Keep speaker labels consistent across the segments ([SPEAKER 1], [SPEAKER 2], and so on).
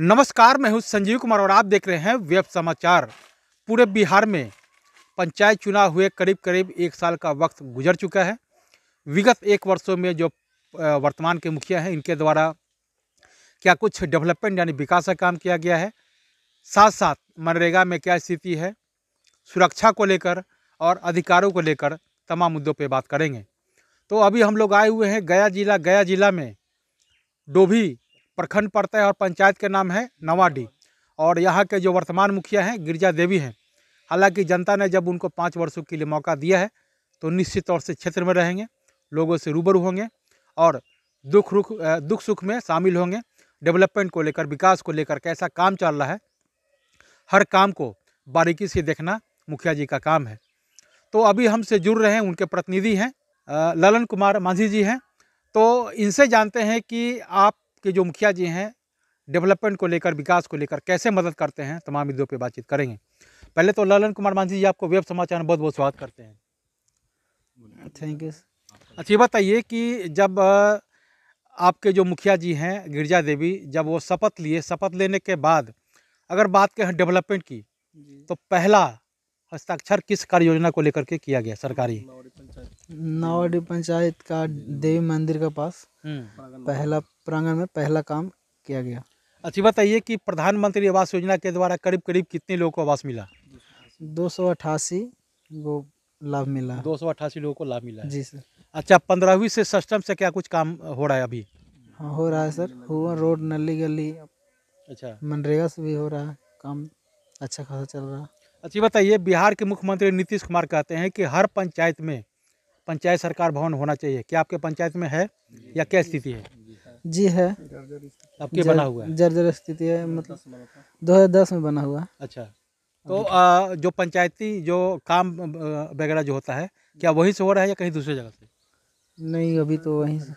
[SPEAKER 1] नमस्कार मैं हूं संजीव कुमार और आप देख रहे हैं वेब समाचार पूरे बिहार में पंचायत चुनाव हुए करीब करीब एक साल का वक्त गुजर चुका है विगत एक वर्षों में जो वर्तमान के मुखिया हैं इनके द्वारा क्या कुछ डेवलपमेंट यानी विकास का काम किया गया है साथ साथ मनरेगा में क्या स्थिति है सुरक्षा को लेकर और अधिकारों को लेकर तमाम मुद्दों पर बात करेंगे तो अभी हम लोग आए हुए हैं गया जिला गया जिला में डोभी प्रखंड पड़ता है और पंचायत के नाम है नवाडी और यहाँ के जो वर्तमान मुखिया हैं गिरजा देवी हैं हालांकि जनता ने जब उनको पाँच वर्षों के लिए मौका दिया है तो निश्चित तौर से क्षेत्र में रहेंगे लोगों से रूबरू होंगे और दुख रुख दुख सुख में शामिल होंगे डेवलपमेंट को लेकर विकास को लेकर कैसा काम चल रहा है हर काम को बारीकी से देखना मुखिया जी का काम है तो अभी हमसे जुड़ रहे हैं उनके प्रतिनिधि हैं ललन कुमार मांझी जी हैं तो इनसे जानते हैं कि आप के जो मुखिया जी हैं डेवलपमेंट को लेकर विकास को लेकर कैसे मदद करते हैं तमाम मुद्दों पर बातचीत करेंगे पहले तो ललन कुमार मांझी जी आपको वेब समाचार में बहुत बहुत स्वागत करते हैं थैंक यू अच्छा ये बताइए कि जब आपके जो मुखिया जी हैं गिरजा देवी जब वो शपथ लिए शपथ लेने के बाद अगर बात करें डेवलपमेंट की तो पहला हस्ताक्षर किस कार्य योजना को लेकर के किया गया सरकारी
[SPEAKER 2] नावाडी पंचायत का देवी मंदिर के पास हम्म। पहला प्रांगण में पहला काम किया गया
[SPEAKER 1] अच्छी बताइए कि प्रधानमंत्री आवास योजना के द्वारा करीब करीब कितने लोगों को आवास मिला
[SPEAKER 2] दो सौ को लाभ मिला दो सौ लोगों को लाभ मिला जी सर
[SPEAKER 1] अच्छा पंद्रहवीं से सिस्टम से क्या कुछ काम हो रहा है अभी
[SPEAKER 2] हाँ हो रहा है सर हुआ रोड नली गली अच्छा मनरेगा से भी हो रहा है काम अच्छा खासा चल रहा है
[SPEAKER 1] अच्छी बताइए बिहार के मुख्यमंत्री नीतीश कुमार कहते हैं कि हर पंचायत में पंचायत सरकार भवन होना चाहिए क्या
[SPEAKER 2] आपके पंचायत में है या क्या स्थिति है जी है आपके बना हुआ है जर्जर स्थिति है मतलब दो हजार दस में बना हुआ
[SPEAKER 1] अच्छा तो आ, जो पंचायती जो काम वगैरह जो होता है क्या वहीं से हो रहा है या कहीं दूसरे जगह से
[SPEAKER 2] नहीं अभी तो वहीं से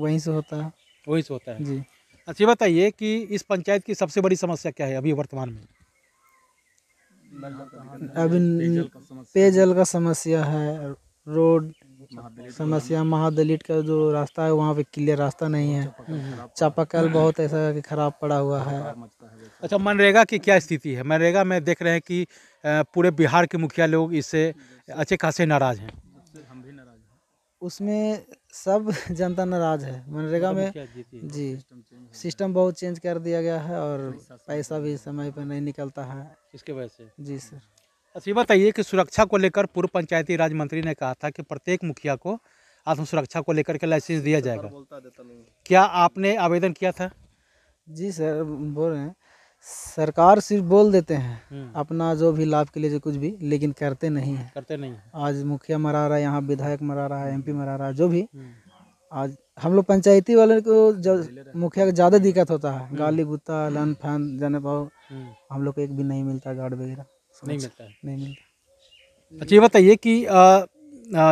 [SPEAKER 2] वहीं से होता है
[SPEAKER 1] वहीं से होता है जी अच्छा बताइए कि इस पंचायत की सबसे बड़ी समस्या क्या है अभी वर्तमान में
[SPEAKER 2] अभी पेयजल का समस्या है रोड अच्छा। समस्या महादलित का जो रास्ता है वहाँ पे क्लियर रास्ता नहीं है अच्छा, चापाकल बहुत ऐसा कि खराब पड़ा हुआ है
[SPEAKER 1] अच्छा मनरेगा की क्या स्थिति है मनरेगा में देख रहे हैं कि पूरे बिहार के मुखिया लोग इससे अच्छे खासे नाराज हैं
[SPEAKER 2] उसमें सब जनता नाराज है मनरेगा में जी सिस्टम बहुत चेंज कर दिया गया है और पैसा भी समय पर नहीं निकलता है इसके वजह से जी सर अच्छा
[SPEAKER 1] ये बताइए कि सुरक्षा को लेकर पूर्व पंचायती राज मंत्री ने कहा था कि
[SPEAKER 2] प्रत्येक मुखिया को आत्म सुरक्षा को लेकर के लाइसेंस दिया जाएगा क्या आपने आवेदन किया था जी सर बोल रहे हैं सरकार सिर्फ बोल देते हैं हम्म। अपना जो भी लाभ के लिए जो कुछ भी लेकिन करते नहीं है करते नहीं है आज मुखिया मरा रहा है यहाँ विधायक मरा रहा है एमपी मरा रहा है जो भी हम्म। आज हम लोग पंचायती वाले को जब मुखिया का ज़्यादा दिक्कत होता है हम्म। गाली गुत्ता लन फैन जाने पाओ हम लोग को एक भी नहीं मिलता गार्ड वगैरह नहीं मिलता है नहीं मिलता अच्छा ये
[SPEAKER 1] बताइए कि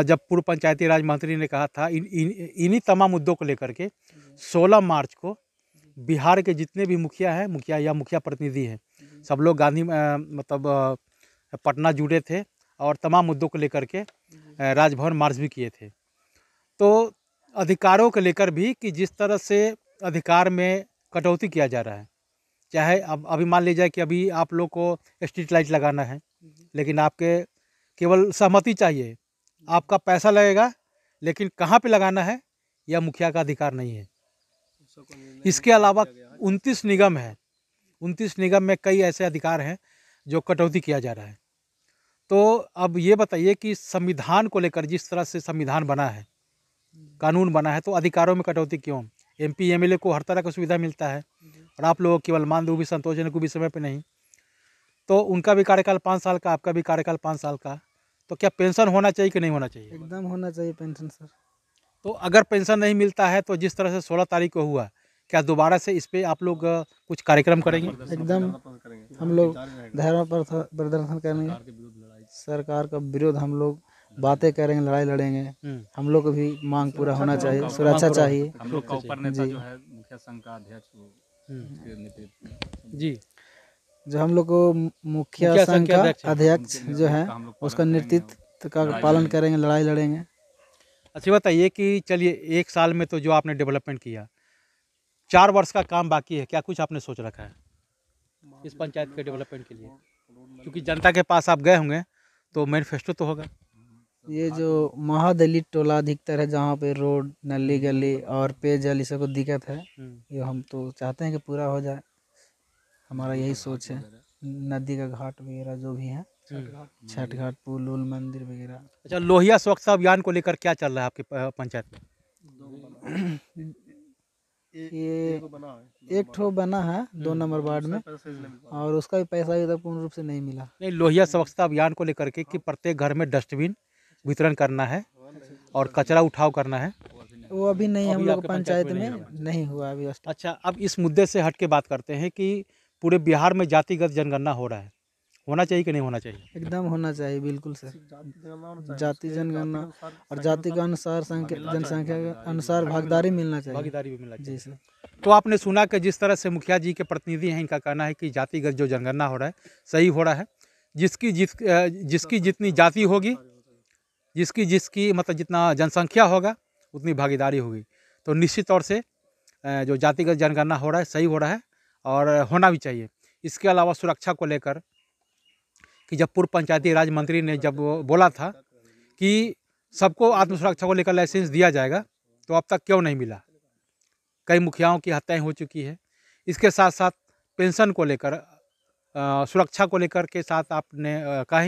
[SPEAKER 1] जब पूर्व पंचायती राज मंत्री ने कहा था इन्हीं तमाम मुद्दों को लेकर के 16 मार्च को बिहार के जितने भी मुखिया हैं मुखिया या मुखिया प्रतिनिधि हैं सब लोग गांधी मतलब पटना जुड़े थे और तमाम मुद्दों को लेकर के राजभवन मार्च भी किए थे तो अधिकारों को लेकर भी कि जिस तरह से अधिकार में कटौती किया जा रहा है चाहे अब अभी मान लीजिए कि अभी आप लोग को स्ट्रीट लाइट लगाना है लेकिन आपके केवल सहमति चाहिए आपका पैसा लगेगा लेकिन कहाँ पे लगाना है यह मुखिया का अधिकार नहीं है इसके अलावा उनतीस निगम है उनतीस निगम में कई ऐसे अधिकार हैं जो कटौती किया जा रहा है तो अब ये बताइए कि संविधान को लेकर जिस तरह से संविधान बना है हम्म। कानून बना है तो अधिकारों में कटौती क्यों एम पी एम को हर तरह का सुविधा मिलता है और आप लोग केवल दो भी संतोष भी समय पर नहीं तो उनका भी कार्यकाल पाँच साल का आपका भी कार्यकाल पाँच साल का तो क्या पेंशन होना चाहिए कि नहीं होना चाहिए
[SPEAKER 2] एकदम होना चाहिए पेंशन सर
[SPEAKER 1] तो अगर पेंशन नहीं मिलता है तो जिस तरह से सोलह तारीख को हुआ क्या दोबारा से इस पर आप लोग
[SPEAKER 2] कुछ कार्यक्रम करेंगे एकदम हम लोग धर्म प्रदर्शन करेंगे सरकार का विरोध हम लोग बातें करेंगे लड़ाई लड़ेंगे हम्म। हम लोग को भी मांग पूरा होना चाहिए सुरक्षा चाहिए
[SPEAKER 3] जी
[SPEAKER 2] जो हम लोग को मुखिया संघ का अध्यक्ष जो है उसका नेतृत्व का पालन करेंगे लड़ाई लड़ेंगे
[SPEAKER 1] अच्छा बताइए कि चलिए एक साल में तो जो आपने डेवलपमेंट किया चार वर्ष का काम बाकी है क्या कुछ आपने सोच रखा है इस पंचायत के डेवलपमेंट के लिए क्योंकि जनता के पास आप गए होंगे तो मैनिफेस्टो तो होगा
[SPEAKER 2] ये जो महादलित टोला अधिकतर है जहाँ पे रोड नली हम्म, गली हम्म, हम्म। और पेयजल इस सबको दिक्कत है ये हम तो चाहते हैं कि पूरा हो जाए हमारा यही सोच है नदी का घाट वगैरह जो भी है छठ घाट पुल उल मंदिर वगैरह
[SPEAKER 1] अच्छा लोहिया स्वच्छता अभियान को लेकर क्या चल रहा है आपके पंचायत में
[SPEAKER 2] ये एक ठो बना है दो नंबर वार्ड में और उसका भी पैसा पूर्ण रूप से नहीं मिला
[SPEAKER 1] नहीं लोहिया स्वच्छता अभियान को लेकर के कि प्रत्येक घर में डस्टबिन वितरण करना है और कचरा उठाव करना
[SPEAKER 2] है वो अभी नहीं हम लोग पंचायत में नहीं हुआ अभी अच्छा
[SPEAKER 1] अब इस मुद्दे से हट के बात करते हैं कि पूरे बिहार में जातिगत जनगणना हो रहा है होना चाहिए कि नहीं होना चाहिए
[SPEAKER 2] एकदम होना चाहिए बिल्कुल सर जाति जनगणना और जाति के अनुसार जनसंख्या के अनुसार भागीदारी मिलना चाहिए भागीदारी भी मिलना चाहिए जी सर तो आपने सुना कि जिस तरह से मुखिया
[SPEAKER 1] जी के प्रतिनिधि हैं इनका कहना है कि जातिगत जो जनगणना हो रहा है सही हो रहा है जिसकी जिस जिसकी जितनी जाति होगी जिसकी जिसकी मतलब जितना जनसंख्या होगा उतनी भागीदारी होगी तो निश्चित तौर से जो जातिगत जनगणना हो रहा है सही हो रहा है और होना भी चाहिए इसके अलावा सुरक्षा को लेकर कि जब पूर्व पंचायती राज मंत्री ने जब बोला था कि सबको आत्मसुरक्षा को लेकर लाइसेंस दिया जाएगा तो अब तक क्यों नहीं मिला कई मुखियाओं की हत्याएं हो चुकी है इसके साथ साथ पेंशन को लेकर सुरक्षा को लेकर के साथ आपने कहा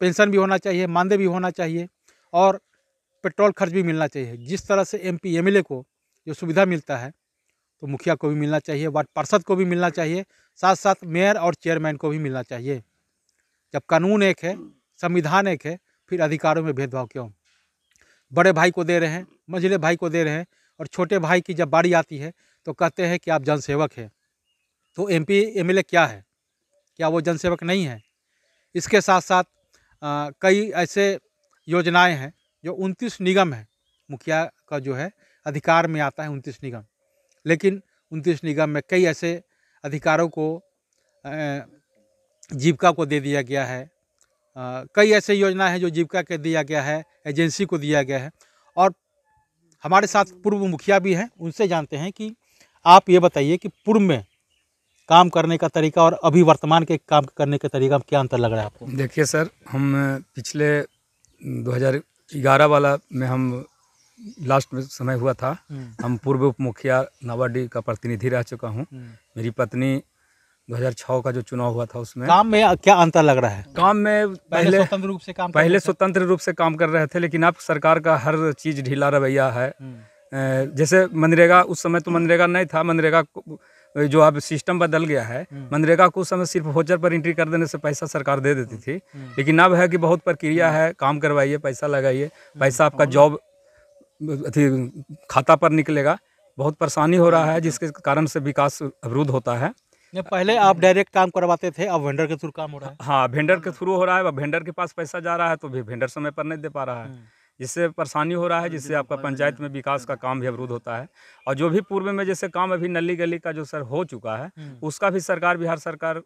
[SPEAKER 1] पेंशन भी होना चाहिए मानदेय भी होना चाहिए और पेट्रोल खर्च भी मिलना चाहिए जिस तरह से M P M L A को जो सुविधा मिलता है तो मुखिया को भी मिलना चाहिए वार्ड पार्षद को भी मिलना चाहिए साथ साथ मेयर और चेयरमैन को भी मिलना चाहिए जब कानून एक है संविधान एक है फिर अधिकारों में भेदभाव क्यों बड़े भाई को दे रहे हैं मंझले भाई को दे रहे हैं और छोटे भाई की जब बारी आती है तो कहते हैं कि आप जनसेवक हैं तो एम पी क्या है क्या वो जनसेवक नहीं है इसके साथ साथ आ, कई ऐसे योजनाएं हैं जो उनतीस निगम हैं मुखिया का जो है अधिकार में आता है उनतीस निगम लेकिन उनतीस निगम में कई ऐसे अधिकारों को जीविका को दे दिया गया है कई ऐसे योजनाएं हैं जो जीविका के दिया गया है एजेंसी को दिया गया है और हमारे साथ पूर्व मुखिया भी हैं उनसे जानते हैं कि आप ये बताइए कि पूर्व में काम करने का तरीका और अभी वर्तमान के काम करने का तरीका में क्या अंतर लग रहा है आपको देखिए सर
[SPEAKER 3] हम पिछले 2011 वाला में हम लास्ट में समय हुआ था हम्म। हम पूर्व उप मुखिया नावाडी का प्रतिनिधि रह चुका हूँ हम्म। मेरी पत्नी 2006 का जो चुनाव हुआ था उसमें काम
[SPEAKER 1] में क्या अंतर लग रहा है
[SPEAKER 3] काम में पहले स्वतंत्र रूप से काम पहले स्वतंत्र रूप से काम कर रहे थे लेकिन अब सरकार का हर चीज ढीला रवैया है हम्म। जैसे मनरेगा उस समय तो मनरेगा नहीं था मनरेगा जो अब सिस्टम बदल गया है हम्म। मनरेगा कुछ समय सिर्फ होचर पर एंट्री कर देने से पैसा सरकार दे देती थी हम्म। हम्म। लेकिन अब है कि बहुत प्रक्रिया है काम करवाइए पैसा लगाइए पैसा आपका जॉब अथी खाता पर निकलेगा बहुत परेशानी हो रहा है जिसके कारण से विकास अवरुद्ध होता है पहले आप डायरेक्ट काम करवाते थे अब वेंडर के थ्रू काम हो रहा है हाँ वेंडर के थ्रू हो रहा है अब वेंडर के पास पैसा जा रहा है तो भी वेंडर समय पर नहीं दे पा रहा है जिससे परेशानी हो रहा है जिससे हाँ आपका पंचायत में विकास हाँ का काम भी अवरुद्ध होता है और जो भी पूर्व में जैसे काम अभी नली गली का जो सर हो चुका है हम्म। उसका भी सरकार बिहार सरकार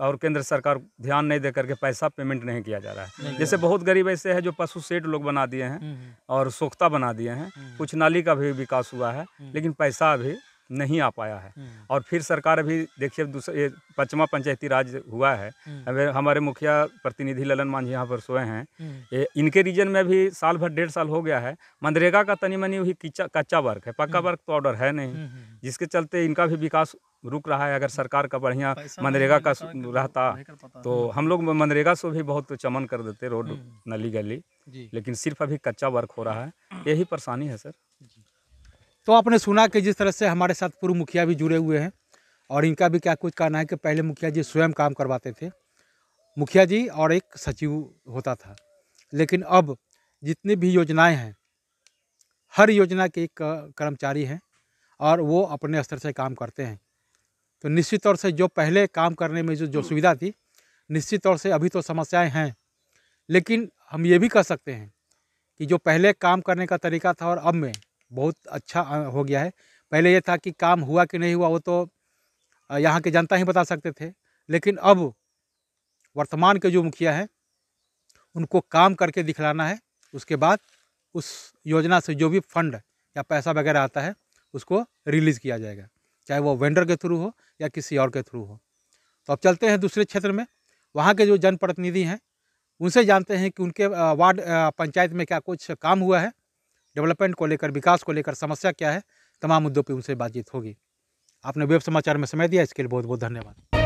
[SPEAKER 3] और केंद्र सरकार ध्यान नहीं दे करके पैसा पेमेंट नहीं किया जा रहा है जैसे बहुत गरीब ऐसे हैं जो पशु सेट लोग बना दिए हैं हम्म, हम्म। और सोख्ता बना दिए हैं कुछ नाली का भी विकास हुआ है लेकिन पैसा अभी नहीं आ पाया है हम्म। और फिर सरकार अभी देखिए दूसरा ये पचमा पंचायती राज हुआ है अभी हम्म। हमारे मुखिया प्रतिनिधि ललन मांझी यहाँ पर सोए हैं हम्म। ये इनके रीजन में भी साल भर डेढ़ साल हो गया है मनरेगा का तनी मनी वही कच्चा वर्क है पक्का वर्क तो ऑर्डर है नहीं जिसके चलते इनका भी विकास रुक रहा है अगर सरकार का बढ़िया मनरेगा का रहता तो हम लोग मनरेगा से भी बहुत चमन कर देते रोड नली गली लेकिन सिर्फ अभी कच्चा वर्क हो रहा है यही परेशानी है सर तो आपने सुना कि जिस तरह से हमारे साथ पूर्व मुखिया भी जुड़े हुए हैं और इनका
[SPEAKER 1] भी क्या कुछ कहना है कि पहले मुखिया जी स्वयं काम करवाते थे मुखिया जी और एक सचिव होता था लेकिन अब जितनी भी योजनाएं हैं हर योजना के एक कर्मचारी हैं और वो अपने स्तर से काम करते हैं तो निश्चित तौर से जो पहले काम करने में जो जो सुविधा थी निश्चित तौर से अभी तो समस्याएं हैं लेकिन हम ये भी कह सकते हैं कि जो पहले काम करने का तरीका था और अब में बहुत अच्छा हो गया है पहले ये था कि काम हुआ कि नहीं हुआ वो तो यहाँ के जनता ही बता सकते थे लेकिन अब वर्तमान के जो मुखिया हैं उनको काम करके दिखलाना है उसके बाद उस योजना से जो भी फंड या पैसा वगैरह आता है उसको रिलीज़ किया जाएगा चाहे वो वेंडर के थ्रू हो या किसी और के थ्रू हो तो अब चलते हैं दूसरे क्षेत्र में वहाँ के जो जनप्रतिनिधि हैं उनसे जानते हैं कि उनके वार्ड पंचायत में क्या कुछ काम हुआ है डेवलपमेंट को लेकर विकास को लेकर समस्या क्या है तमाम मुद्दों पर उनसे बातचीत होगी आपने वेब समाचार में समय दिया इसके लिए बहुत बहुत धन्यवाद